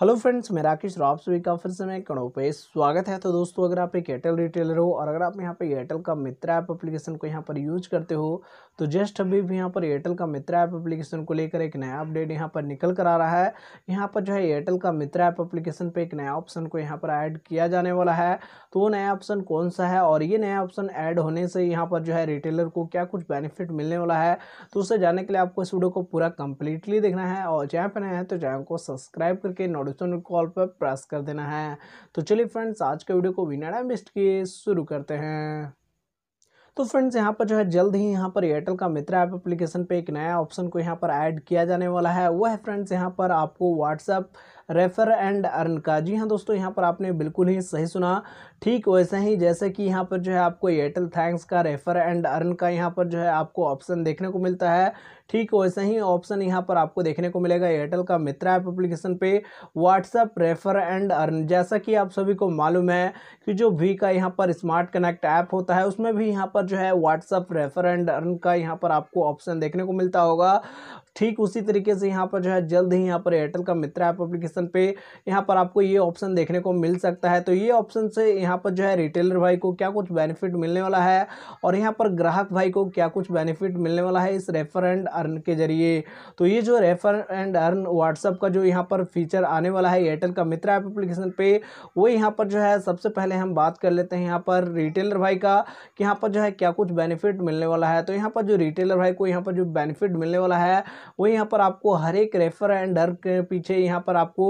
hello friends मैं राकेश राव सभी का फिर से मैं कड़ो पे स्वागत है तो दोस्तों अगर आप एक एयरटेल रिटेलर हो और अगर आप यहाँ पर एयरटेल का मित्र ऐप एप्लीकेशन को यहाँ पर यूज करते हो तो जस्ट अभी भी यहाँ पर एयरटेल का मित्र ऐप एप्लीकेशन को लेकर एक नया अपडेट यहाँ पर निकल कर आ रहा है यहाँ पर जो है एयरटेल का मित्र ऐप अप्लीकेशन पर एक नया ऑप्शन को यहाँ पर ऐड किया जाने वाला है तो वो नया ऑप्शन कौन सा है और ये नया ऑप्शन ऐड होने से यहाँ पर जो है रिटेलर को क्या कुछ बेनिफिट मिलने वाला है तो उसे जाने के लिए आपको इस वीडियो को पूरा कंप्लीटली देखना है और चैनल पर नया है तो चैनल को सब्सक्राइब करके नोट प्रोडक्शन कॉल पर प्रेस कर देना है तो चलिए फ्रेंड्स आज के वीडियो को विनाडा मिस्ट के शुरू करते हैं तो फ्रेंड्स यहाँ पर जो है जल्द ही यहाँ पर एयरटेल का मित्र ऐप एप्लीकेशन पे एक नया ऑप्शन को यहाँ पर ऐड किया जाने वाला है वो है फ्रेंड्स यहाँ पर आपको व्हाट्सअप रेफर एंड अर्न का जी हाँ दोस्तों यहाँ पर आपने बिल्कुल ही सही सुना ठीक वैसे ही जैसे कि यहाँ पर जो है आपको एयरटेल थैंक्स का रेफर एंड अर्न का यहाँ पर जो है आपको ऑप्शन देखने को मिलता है ठीक वैसे ही ऑप्शन यहाँ पर आपको देखने को मिलेगा एयरटेल का मित्र ऐप एप्लीकेशन पे व्हाट्सअप रेफर एंड अर्न जैसा कि आप सभी को मालूम है कि जो वी का यहाँ पर स्मार्ट कनेक्ट ऐप होता है उसमें भी यहाँ पर जो है व्हाट्सअप रेफर एंड अर्न का यहाँ पर आपको ऑप्शन देखने को मिलता होगा ठीक उसी तरीके से यहाँ पर जो है जल्द ही यहाँ पर एयरटेल का मित्र ऐप एप्लीकेशन पे यहाँ पर आपको ये ऑप्शन देखने को मिल सकता है तो ये ऑप्शन से यहाँ पर जो है रिटेलर भाई को क्या कुछ बेनिफिट मिलने वाला है और यहाँ पर ग्राहक भाई को क्या कुछ बेनिफिट मिलने वाला है इस रेफर एंड अर्न के ज़रिए तो ये जो रेफर एंड अर्न व्हाट्सअप का जो यहाँ पर फीचर आने वाला है एयरटेल का मित्र ऐप एप्लीकेशन पे वो यहाँ पर जो है सबसे पहले हम बात कर लेते हैं यहाँ पर रिटेलर भाई का कि यहाँ पर जो है क्या कुछ बेनिफिट मिलने वाला है तो यहाँ पर जो रिटेलर भाई को यहाँ पर जो बेनिफिट मिलने वाला है वो यहाँ पर आपको हर एक रेफर एंड अर्न के पीछे यहाँ पर आपको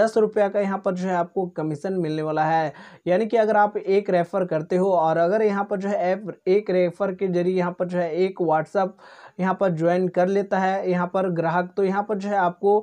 दस रुपया का यहाँ पर जो है आपको कमीशन मिलने वाला है यानी कि अगर आप एक रेफ़र करते हो और अगर यहाँ पर जो है ऐप एक रेफ़र के जरिए यहाँ पर जो है एक व्हाट्सअप यहाँ पर ज्वाइन कर लेता है यहाँ पर ग्राहक तो यहाँ पर जो है आपको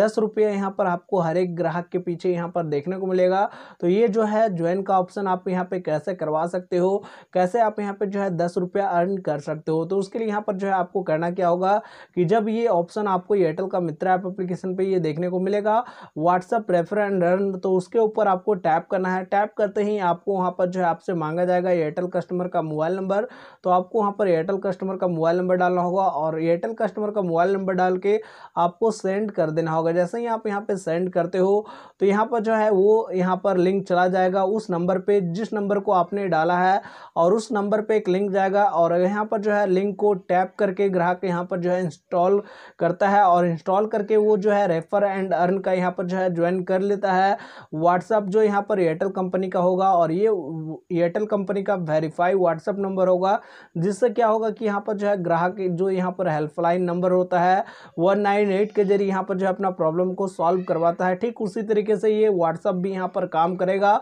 दस रुपये यहाँ पर आपको हर एक ग्राहक के पीछे यहाँ पर देखने को मिलेगा तो ये जो है ज्वाइन का ऑप्शन आप यहाँ पर कैसे करवा सकते हो कैसे आप यहाँ पर जो है दस रुपया अर्न कर सकते हो तो उसके लिए यहाँ पर जो है आपको करना क्या होगा कि जब ये ऑप्शन आपको एयरटेल का मित्र ऐप अप्लीकेशन पर ये देखने को मिलेगा व्हाट्सअप रेफर एंड रन तो उसके ऊपर आपको टैप करना है टैप करते ही आपको वहाँ पर जो है आपसे मांगा जाएगा एयरटेल कस्टमर का मोबाइल नंबर तो आपको वहाँ पर एयरटेल कस्टमर का मोबाइल नंबर डालना होगा होगा और एयरटेल कस्टमर का मोबाइल नंबर डाल के आपको सेंड कर देना होगा जैसे ही आप यहाँ पे सेंड करते हो तो यहाँ पर जो है वो यहाँ पर लिंक चला जाएगा उस नंबर पे जिस नंबर को आपने डाला है और उस नंबर पे एक लिंक जाएगा और यहाँ पर जो है लिंक को टैप करके ग्राहक यहाँ पर जो है इंस्टॉल करता है और इंस्टॉल करके वो जो है रेफर एंड अर्न का यहाँ पर जो है ज्वाइन कर लेता है व्हाट्सअप जो यहाँ पर एयरटेल कंपनी का होगा और ये एयरटेल कंपनी का वेरीफाई व्हाट्सअप नंबर होगा जिससे क्या होगा कि यहाँ पर जो है ग्राहक जो जो यहाँ पर हेल्पलाइन नंबर होता है वन नाइन एट के जरिए यहाँ पर जो अपना प्रॉब्लम को सॉल्व करवाता है ठीक उसी तरीके से ये व्हाट्सअप भी यहाँ पर काम करेगा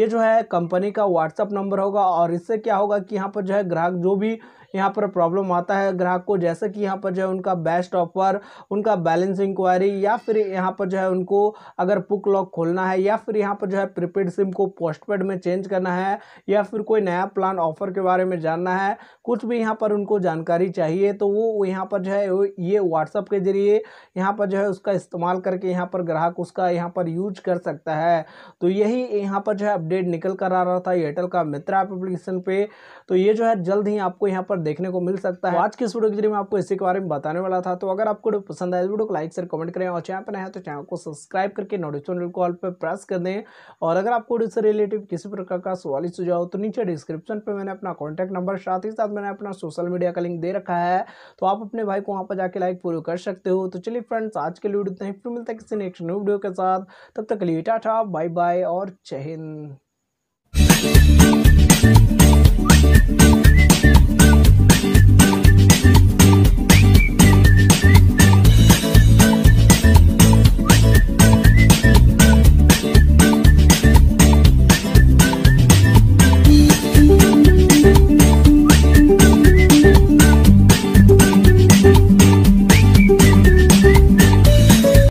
ये जो है कंपनी का व्हाट्सअप नंबर होगा और इससे क्या होगा कि यहाँ पर जो है ग्राहक जो भी यहाँ पर प्रॉब्लम आता है ग्राहक को जैसे कि यहाँ पर जो है उनका बेस्ट ऑफर उनका बैलेंस इंक्वायरी या फिर यहाँ पर जो है उनको अगर पुक लॉक खोलना है या फिर यहाँ पर जो है प्रीपेड सिम को पोस्टपेड में चेंज करना है या फिर कोई नया प्लान ऑफर के बारे में जानना है कुछ भी यहाँ पर उनको जानकारी चाहिए तो तो वो यहाँ पर जो है ये व्हाट्सअप के ज़रिए यहाँ पर जो है उसका इस्तेमाल करके यहाँ पर ग्राहक उसका यहाँ पर यूज कर सकता है तो यही यहाँ पर जो है अपडेट निकल कर आ रहा था एयरटेल का मित्रा एप्लीकेशन पे तो ये जो है जल्द ही आपको यहाँ पर देखने को मिल सकता है आज की इस वीडियो के जरिए मैं आपको इसी के बारे में बताने वाला था तो अगर आपको पसंद आए तो वीडियो को लाइक से कमेंट करें और चैनल पर नया तो चैनल को सब्सक्राइब करके नोटिफिकेशन कॉल पर प्रेस कर दें और अगर आपको इससे रिलेटिव किसी प्रकार का सवाल ही सुझाव तो नीचे डिस्क्रिप्शन पर मैंने अपना कॉन्टैक्ट नंबर साथ ही साथ मैंने अपना सोशल मीडिया का लिंक दे रखा है तो आप अपने भाई को वहाँ पर जाके लाइक फॉलो कर सकते हो तो चलिए फ्रेंड्स आज के लिए वीडियो इतना ही फिर मिलता है किसी नेक्स्ट न्यू वीडियो के साथ तब तक लिए टाटा बाय बाय और जय हिंद